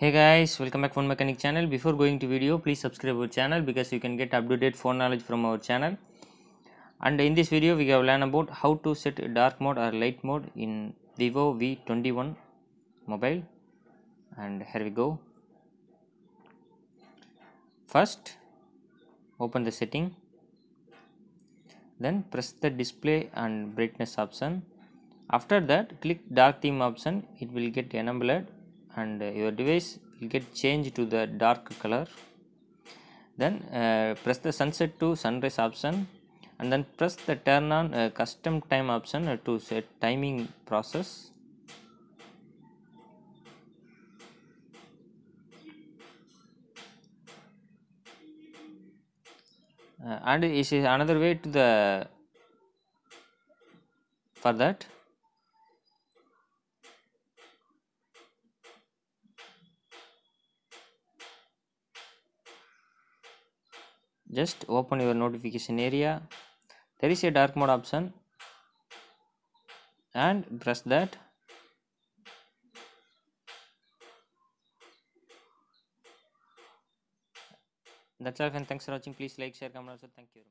hey guys welcome back phone mechanic channel before going to video please subscribe our channel because you can get up to date phone knowledge from our channel and in this video we have learned about how to set dark mode or light mode in vivo v21 mobile and here we go first open the setting then press the display and brightness option after that click dark theme option it will get enabled and your device will get changed to the dark color then uh, press the sunset to sunrise option and then press the turn on uh, custom time option uh, to set timing process uh, and this is another way to the for that just open your notification area there is a dark mode option and press that that's all and thanks for watching please like share comment also thank you